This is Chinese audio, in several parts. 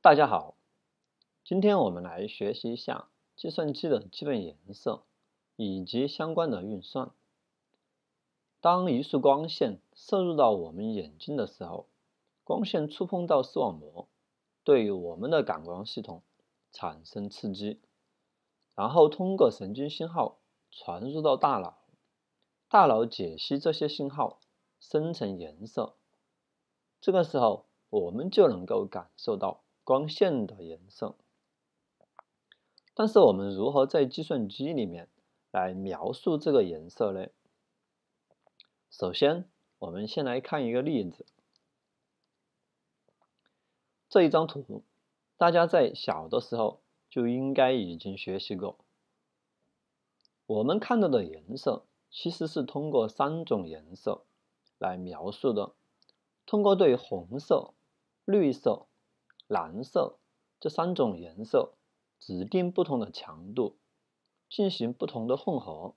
大家好，今天我们来学习一下计算机的基本颜色以及相关的运算。当一束光线射入到我们眼睛的时候，光线触碰到视网膜，对于我们的感光系统产生刺激，然后通过神经信号传入到大脑，大脑解析这些信号，生成颜色。这个时候，我们就能够感受到。光线的颜色，但是我们如何在计算机里面来描述这个颜色呢？首先，我们先来看一个例子。这一张图，大家在小的时候就应该已经学习过。我们看到的颜色其实是通过三种颜色来描述的，通过对红色、绿色。蓝色，这三种颜色指定不同的强度，进行不同的混合，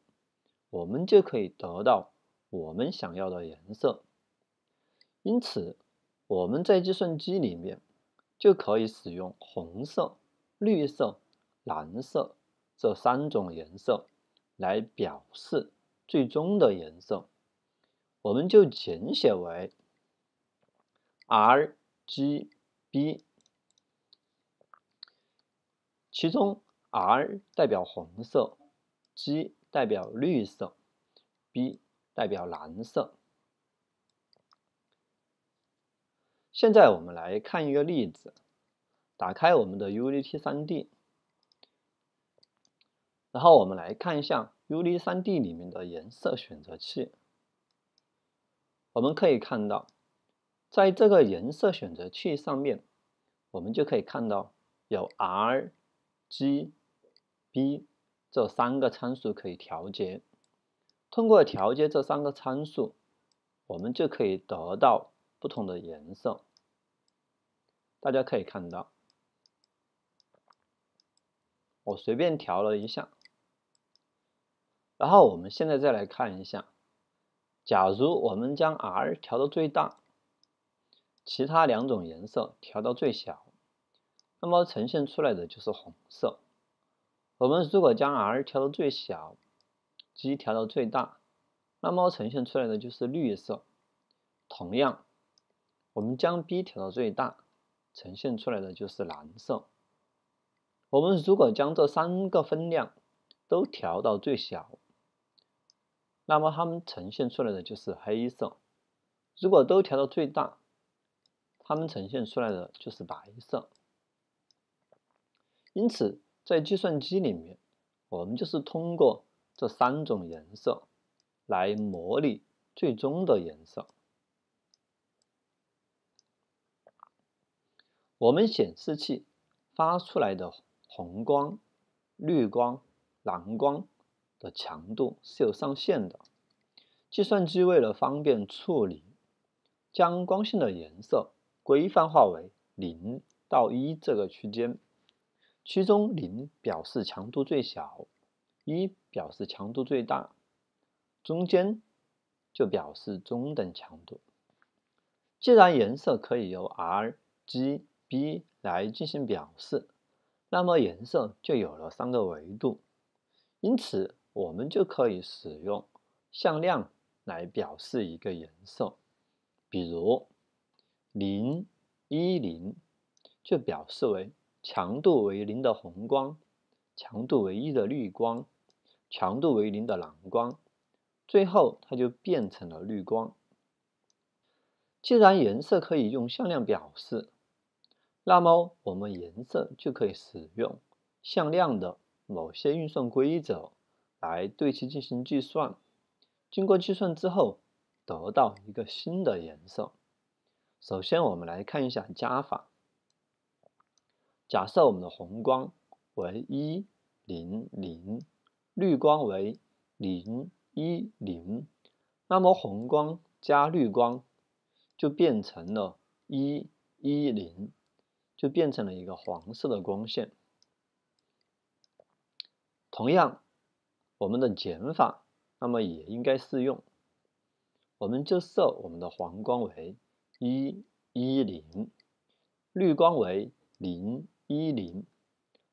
我们就可以得到我们想要的颜色。因此，我们在计算机里面就可以使用红色、绿色、蓝色这三种颜色来表示最终的颜色，我们就简写为 RGB。其中，R 代表红色，G 代表绿色，B 代表蓝色。现在我们来看一个例子，打开我们的 UVT 三 D，然后我们来看一下 UVT 三 D 里面的颜色选择器。我们可以看到，在这个颜色选择器上面，我们就可以看到有 R。G、B 这三个参数可以调节，通过调节这三个参数，我们就可以得到不同的颜色。大家可以看到，我随便调了一下。然后我们现在再来看一下，假如我们将 R 调到最大，其他两种颜色调到最小。那么呈现出来的就是红色。我们如果将 R 调到最小，G 调到最大，那么呈现出来的就是绿色。同样，我们将 B 调到最大，呈现出来的就是蓝色。我们如果将这三个分量都调到最小，那么它们呈现出来的就是黑色。如果都调到最大，它们呈现出来的就是白色。因此，在计算机里面，我们就是通过这三种颜色来模拟最终的颜色。我们显示器发出来的红光、绿光、蓝光的强度是有上限的。计算机为了方便处理，将光线的颜色规范化为零到一这个区间。其中零表示强度最小，一表示强度最大，中间就表示中等强度。既然颜色可以由 R、G、B 来进行表示，那么颜色就有了三个维度，因此我们就可以使用向量来表示一个颜色。比如，零一零就表示为。强度为零的红光，强度为一的绿光，强度为零的蓝光，最后它就变成了绿光。既然颜色可以用向量表示，那么我们颜色就可以使用向量的某些运算规则来对其进行计算。经过计算之后，得到一个新的颜色。首先，我们来看一下加法。假设我们的红光为一零零，绿光为零一零，那么红光加绿光就变成了一一零，就变成了一个黄色的光线。同样，我们的减法那么也应该适用。我们就设我们的黄光为一一零，绿光为零。一零，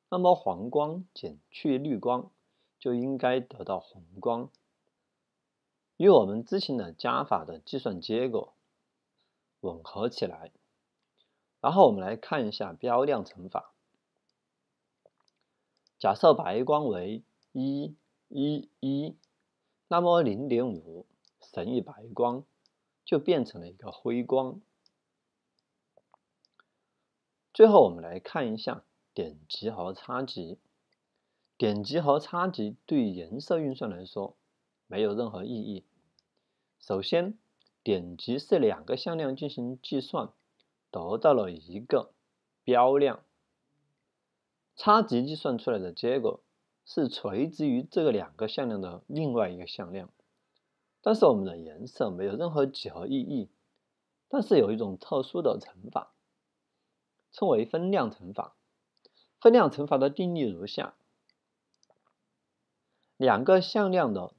那么黄光减去绿光就应该得到红光，与我们之前的加法的计算结果吻合起来。然后我们来看一下标量乘法，假设白光为一一一，那么零点五乘以白光就变成了一个灰光。最后，我们来看一下点积和差积。点积和差积对颜色运算来说没有任何意义。首先，点积是两个向量进行计算，得到了一个标量。差积计算出来的结果是垂直于这个两个向量的另外一个向量。但是，我们的颜色没有任何几何意义。但是，有一种特殊的乘法。称为分量乘法。分量乘法的定义如下：两个向量的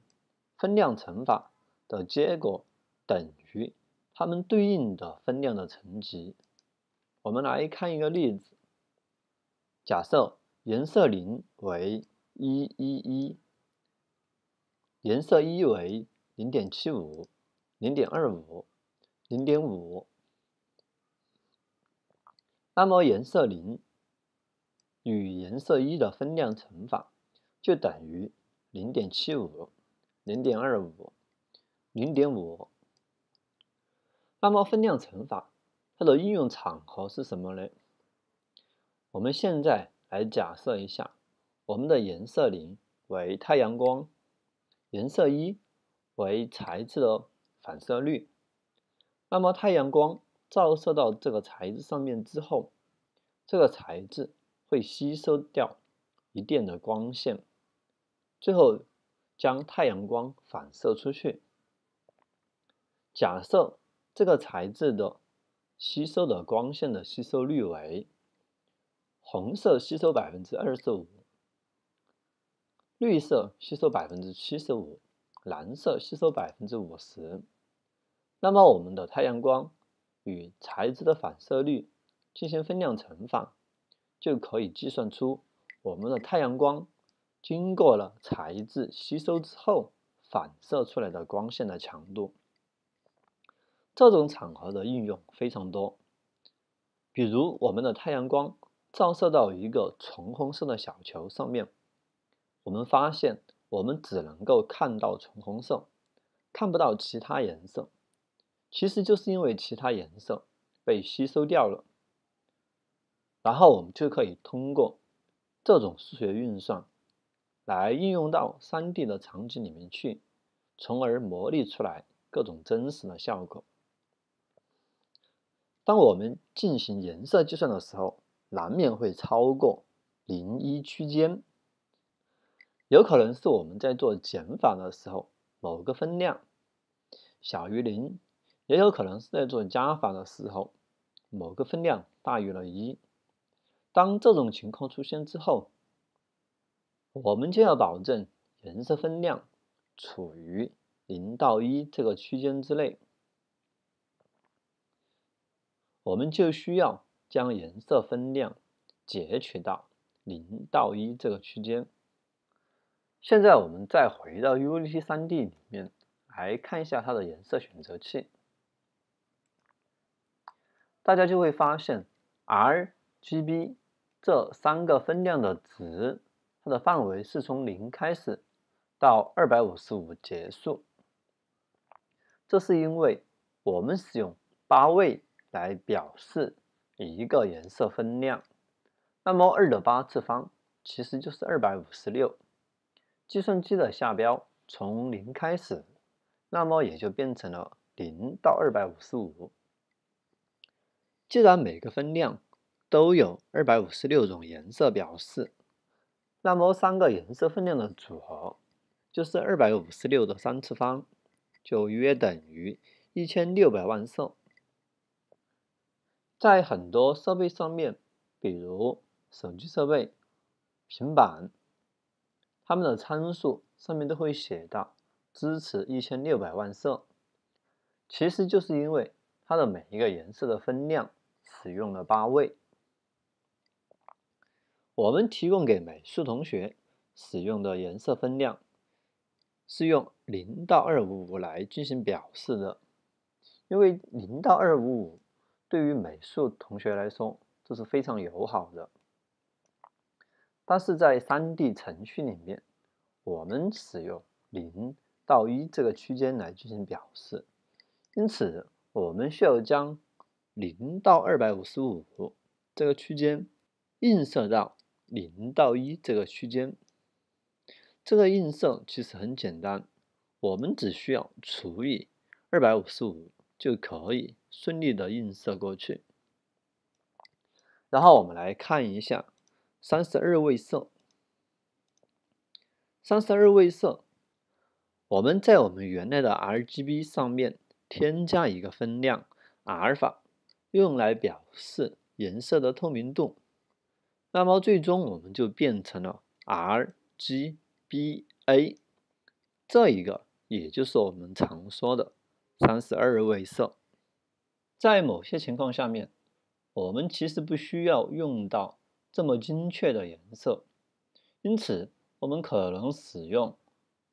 分量乘法的结果等于它们对应的分量的乘积。我们来看一个例子。假设颜色零为一一一，颜色一为零点七五、零点二五、零点五。那么颜色零与颜色一的分量乘法就等于零点七五、零点二五、零点五。那么分量乘法它的应用场合是什么呢？我们现在来假设一下，我们的颜色零为太阳光，颜色一为材质的反射率。那么太阳光。照射到这个材质上面之后，这个材质会吸收掉一定的光线，最后将太阳光反射出去。假设这个材质的吸收的光线的吸收率为：红色吸收百分之二十五，绿色吸收百分之七十五，蓝色吸收百分之五十。那么我们的太阳光与材质的反射率进行分量乘法，就可以计算出我们的太阳光经过了材质吸收之后反射出来的光线的强度。这种场合的应用非常多，比如我们的太阳光照射到一个纯红色的小球上面，我们发现我们只能够看到纯红色，看不到其他颜色。其实就是因为其他颜色被吸收掉了，然后我们就可以通过这种数学运算来应用到三 D 的场景里面去，从而模拟出来各种真实的效果。当我们进行颜色计算的时候，难免会超过零一区间，有可能是我们在做减法的时候，某个分量小于零。也有可能是在做加法的时候，某个分量大于了一。当这种情况出现之后，我们就要保证颜色分量处于零到一这个区间之内。我们就需要将颜色分量截取到零到一这个区间。现在我们再回到 U D T 三 D 里面来看一下它的颜色选择器。大家就会发现，R、G、B 这三个分量的值，它的范围是从零开始到二百五十五结束。这是因为我们使用八位来表示一个颜色分量，那么二的八次方其实就是二百五十六。计算机的下标从零开始，那么也就变成了零到二百五十五。既然每个分量都有二百五十六种颜色表示，那么三个颜色分量的组合就是二百五十六的三次方，就约等于一千六百万色。在很多设备上面，比如手机设备、平板，它们的参数上面都会写到支持一千六百万色，其实就是因为它的每一个颜色的分量。使用了八位。我们提供给美术同学使用的颜色分量是用零到二五五来进行表示的，因为零到二五五对于美术同学来说这是非常友好的。但是在三 D 程序里面，我们使用零到一这个区间来进行表示，因此我们需要将。零到二百五十五这个区间映射到零到一这个区间，这个映射其实很简单，我们只需要除以二百五十五就可以顺利的映射过去。然后我们来看一下三十二位色，三十二位色，我们在我们原来的 RGB 上面添加一个分量阿尔法。用来表示颜色的透明度，那么最终我们就变成了 R G B A 这一个，也就是我们常说的三十二位色。在某些情况下面，我们其实不需要用到这么精确的颜色，因此我们可能使用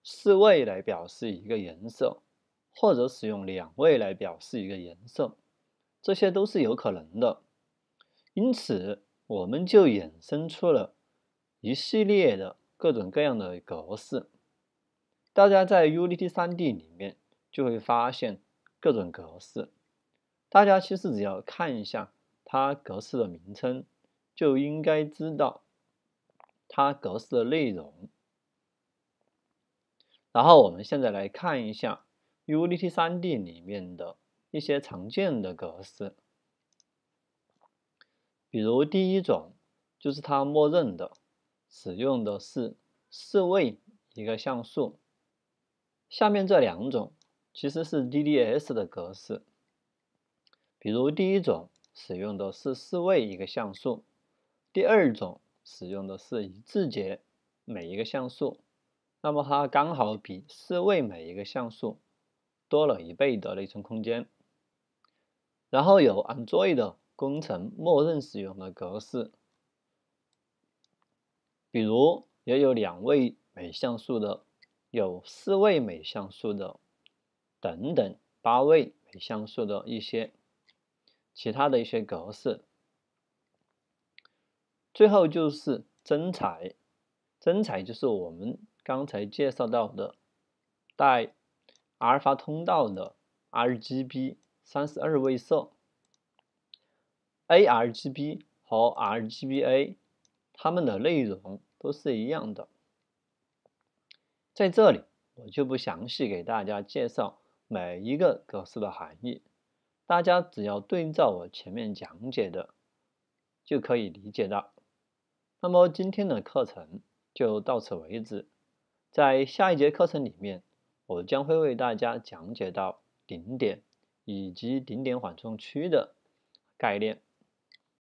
四位来表示一个颜色，或者使用两位来表示一个颜色。这些都是有可能的，因此我们就衍生出了一系列的各种各样的格式。大家在 U n i T 三 D 里面就会发现各种格式。大家其实只要看一下它格式的名称，就应该知道它格式的内容。然后我们现在来看一下 U n i T 三 D 里面的。一些常见的格式，比如第一种就是它默认的，使用的是四位一个像素。下面这两种其实是 DDS 的格式，比如第一种使用的是四位一个像素，第二种使用的是以字节每一个像素，那么它刚好比四位每一个像素多了一倍的内存空间。然后有 Android 工程默认使用的格式，比如也有两位每像素的，有四位每像素的，等等八位每像素的一些其他的一些格式。最后就是真彩，真彩就是我们刚才介绍到的带阿尔法通道的 RGB。三十二位色，ARGB 和 RGBA，它们的内容都是一样的。在这里，我就不详细给大家介绍每一个格式的含义，大家只要对照我前面讲解的，就可以理解到。那么今天的课程就到此为止，在下一节课程里面，我将会为大家讲解到顶点。以及顶点缓冲区的概念。